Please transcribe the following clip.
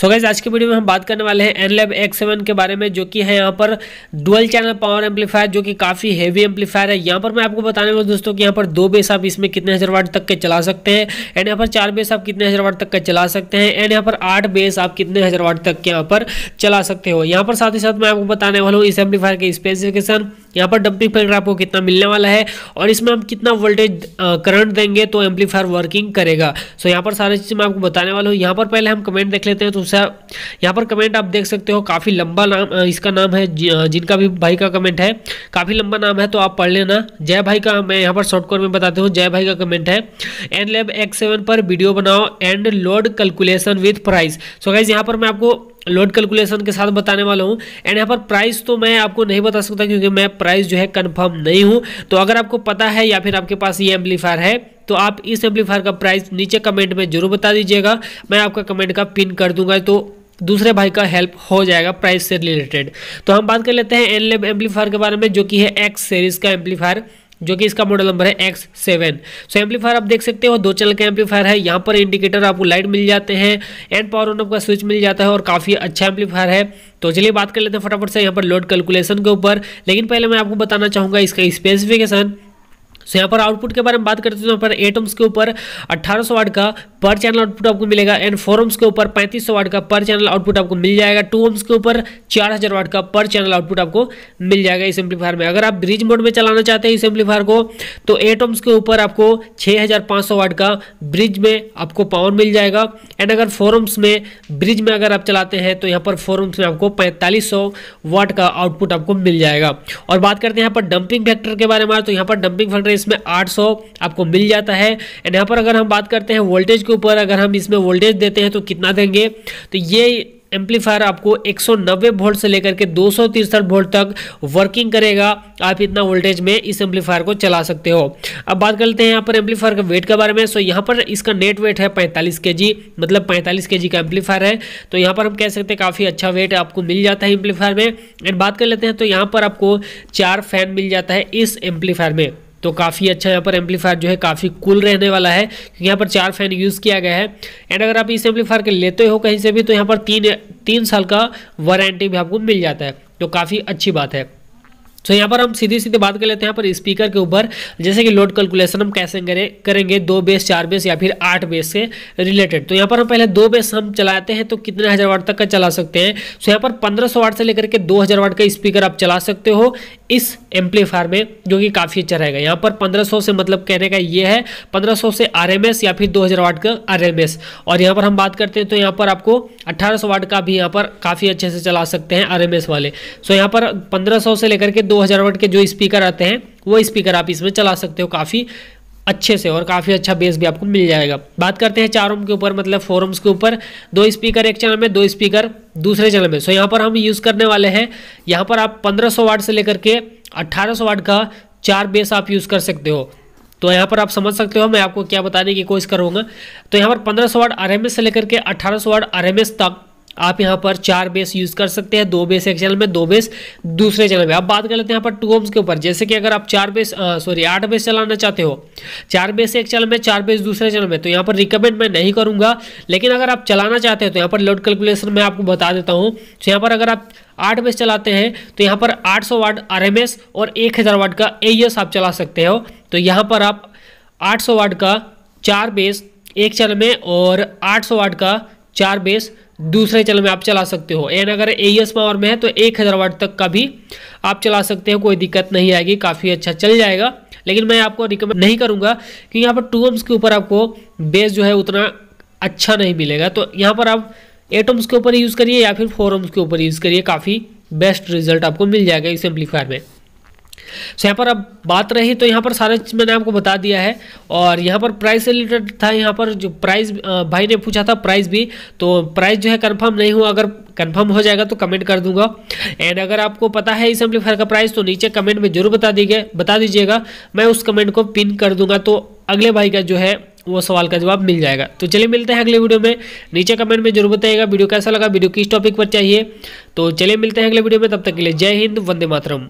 सो so gas आज की video में हम बात करने वाले हैं एन एक्स सेवन के बारे में जो कि है यहाँ पर डुअल चैनल पावर एम्पलीफायर जो कि काफ़ी हेवी एम्पलीफायर है यहाँ पर मैं आपको बताने वाला दोस्तों कि यहाँ पर दो बेस आप इसमें कितने हज़ार वाट तक के चला सकते हैं एंड यहाँ पर चार बेस आप कितने हज़ार वाट तक के चला सकते हैं एंड यहाँ पर आठ बेस आप कितने हज़ार वाट तक के यहाँ पर चला सकते हो यहाँ पर साथ ही साथ मैं आपको बताने वाला हूँ इस एम्पलीफायर के स्पेसिफिकेशन यहाँ पर डंपिंग फैक्टर आपको कितना मिलने वाला है और इसमें हम कितना वोल्टेज करंट देंगे तो एम्पलीफायर वर्किंग करेगा सो यहाँ पर सारी चीज़ें मैं आपको बताने वाला हूँ यहाँ पर पहले हम कमेंट देख लेते हैं तो उससे यहाँ पर कमेंट आप देख सकते हो काफ़ी लंबा नाम इसका नाम है जिनका भी भाई का कमेंट है काफ़ी लंबा नाम है तो आप पढ़ लेना जय भाई का मैं यहाँ पर शॉर्टकट में बताते हूँ जय भाई का कमेंट है एन लेब एक्स पर वीडियो बनाओ and load calculation with price so guys यहाँ पर मैं आपको लोड कैलकुलेशन के साथ बताने वाला हूँ एंड यहाँ पर प्राइस तो मैं आपको नहीं बता सकता क्योंकि मैं प्राइस जो है कंफर्म नहीं हूँ तो अगर आपको पता है या फिर आपके पास ये एम्पलीफायर है तो आप इस एम्पलीफायर का प्राइस नीचे कमेंट में जरूर बता दीजिएगा मैं आपका कमेंट का पिन कर दूंगा तो दूसरे भाई का हेल्प हो जाएगा प्राइस से रिलेटेड तो हम बात कर लेते हैं एन लेब एम्पलीफायर के बारे में जो कि है एक्स सीरीज़ का एम्पलीफायर जो कि इसका मॉडल नंबर है एक्स सेवन सो एम्पलीफायर आप देख सकते हो दो चैनल का एम्पलीफायर है यहाँ पर इंडिकेटर आपको लाइट मिल जाते हैं एंड पावर ऑन ऑफ का स्विच मिल जाता है और काफ़ी अच्छा एम्पलीफायर है तो चलिए बात कर लेते हैं फटाफट से यहाँ पर लोड कैलकुलेशन के ऊपर लेकिन पहले मैं आपको बताना चाहूँगा इसका स्पेसिफिकेशन सो यहाँ पर आउटपुट के बारे में बात करते हैं तो यहाँ पर एटम्स के ऊपर सौ वाट का पर चैनल आउटपुट आपको मिलेगा एंड फोरम्स के ऊपर सौ वाट का पर चैनल आउटपुट आपको मिल जाएगा टू ओम्स के ऊपर हजार वाट का पर चैनल आउटपुट आपको मिल जाएगा इस एम्पलीफायर में अगर आप ब्रिज मोड में चलाना चाहते हैं इस एम्पलीफायर को तो एट ओम्स के ऊपर आपको सौ वाट का ब्रिज में आपको पावर मिल जाएगा एंड अगर फोरम्स में ब्रिज में अगर आप चलाते हैं तो यहाँ पर फोरम्स में आपको पैंतालीस वाट का आउटपुट आपको मिल जाएगा और बात करते हैं यहाँ पर डंपिंग फैक्टर के बारे में तो यहाँ पर डंपिंग फैक्टर इसमें 800 आपको मिल जाता है एंड यहाँ पर अगर हम बात करते हैं वोल्टेज के ऊपर अगर हम इसमें वोल्टेज देते हैं तो कितना देंगे तो ये एम्पलीफायर आपको 190 वोल्ट से लेकर के दो वोल्ट तक वर्किंग करेगा आप इतना वोल्टेज में इस एम्पलीफायर को चला सकते हो अब बात करते हैं यहाँ पर एम्पलीफायर के वेट के बारे में सो यहाँ पर इसका नेट वेट है 45 के मतलब 45 के का एम्पलीफायर है तो यहाँ पर हम कह सकते हैं काफ़ी अच्छा वेट आपको मिल जाता है एम्पलीफायर में एंड बात कर लेते हैं तो यहाँ पर आपको चार फैन मिल जाता है इस एम्पलीफायर में तो काफ़ी अच्छा यहाँ पर एम्पलीफायर जो है काफ़ी कूल रहने वाला है क्योंकि यहाँ पर चार फैन यूज़ किया गया है एंड अगर आप इस एम्पलीफायर के लेते हो कहीं से भी तो यहाँ पर तीन तीन साल का वारंटी भी आपको मिल जाता है तो काफ़ी अच्छी बात है तो यहाँ पर हम सीधी सीधे बात कर लेते हैं यहाँ पर स्पीकर के ऊपर जैसे कि लोड कैलकुलेशन हम कैसे करें करेंगे दो बेस चार बेस या फिर आठ बेस से रिलेटेड तो यहाँ पर हम पहले दो बेस हम चलाते हैं तो कितने हज़ार वाट तक का चला सकते हैं सो यहाँ पर पंद्रह सौ वाट से लेकर के दो हज़ार वाट का स्पीकर आप चला सकते हो इस एम्पलीफायर में जो कि काफ़ी अच्छा रहेगा यहाँ पर पंद्रह सौ से मतलब कहने का ये है पंद्रह सौ से आर एम एस या फिर दो हज़ार वाट का आर एम एस और यहाँ पर हम बात करते हैं तो यहाँ पर आपको अट्ठारह सौ वाट का भी यहाँ पर काफ़ी अच्छे से चला सकते हैं आर एम एस वाले सो यहाँ पर पंद्रह सौ से लेकर के दो 2000 वाट के जो स्पीकर आते हैं वो स्पीकर आप इसमें चला सकते हो काफ़ी अच्छे से और काफ़ी अच्छा बेस भी आपको मिल जाएगा बात करते हैं चारों के ऊपर मतलब फोरम्स के ऊपर दो स्पीकर एक चैनल में दो स्पीकर दूसरे चैनल में सो यहाँ पर हम यूज़ करने वाले हैं यहाँ पर आप 1500 वाट से लेकर के 1800 वाट का चार बेस आप यूज़ कर सकते हो तो यहाँ पर आप समझ सकते हो मैं आपको क्या बताने की कोशिश करूँगा तो यहाँ पर पंद्रह सौ वाट आर से लेकर के अठारह सौ वाट आर तक आप यहाँ पर चार बेस यूज़ कर सकते हैं दो बेस एक चैनल में दो बेस दूसरे चैनल में अब बात कर लेते हैं यहाँ पर टू ओम्स के ऊपर जैसे कि अगर आप चार बेस सॉरी आठ बेस चलाना चाहते हो चार बेस एक चैनल में चार बेस दूसरे चैनल में तो यहाँ पर रिकमेंड मैं नहीं करूँगा लेकिन अगर आप चलाना चाहते हो तो यहाँ पर लोड कैलकुलेशन मैं आपको बता देता हूँ तो यहाँ पर अगर आप आठ बेस चलाते हैं तो यहाँ पर आठ सौ वाट एस और हजार वाट का एस e आप चला सकते हो तो यहाँ पर आप 800 वाट का चार बेस एक चैनल में और 800 वाट का चार बेस दूसरे चल में आप चला सकते हो एंड अगर ए एस पावर में है तो एक हज़ार वाट तक का भी आप चला सकते हो कोई दिक्कत नहीं आएगी काफ़ी अच्छा चल जाएगा लेकिन मैं आपको रिकमेंड नहीं करूँगा क्योंकि यहाँ पर टू एम्स के ऊपर आपको बेस जो है उतना अच्छा नहीं मिलेगा तो यहाँ पर आप एटम्स के ऊपर यूज़ करिए या फिर फोर ओम्स के ऊपर यूज़ करिए काफ़ी बेस्ट रिजल्ट आपको मिल जाएगा इस एम्पलीफायर में सो यहाँ पर अब बात रही तो यहाँ पर सारा चीज़ मैंने आपको बता दिया है और यहाँ पर प्राइस से रिलेटेड था यहाँ पर जो प्राइस भाई ने पूछा था प्राइस भी तो प्राइस जो है कंफर्म नहीं हुआ अगर कंफर्म हो जाएगा तो कमेंट कर दूंगा एंड अगर आपको पता है इस एम्पलीफायर का प्राइस तो नीचे कमेंट में जरूर बता दीजिए बता दीजिएगा मैं उस कमेंट को पिन कर दूंगा तो अगले भाई का जो है वो सवाल का जवाब मिल जाएगा तो चलिए मिलते हैं अगले वीडियो में नीचे कमेंट में जरूर बताइएगा वीडियो कैसा लगा वीडियो किस टॉपिक पर चाहिए तो चलिए मिलते हैं अगले वीडियो में तब तक के लिए जय हिंद वंदे मातरम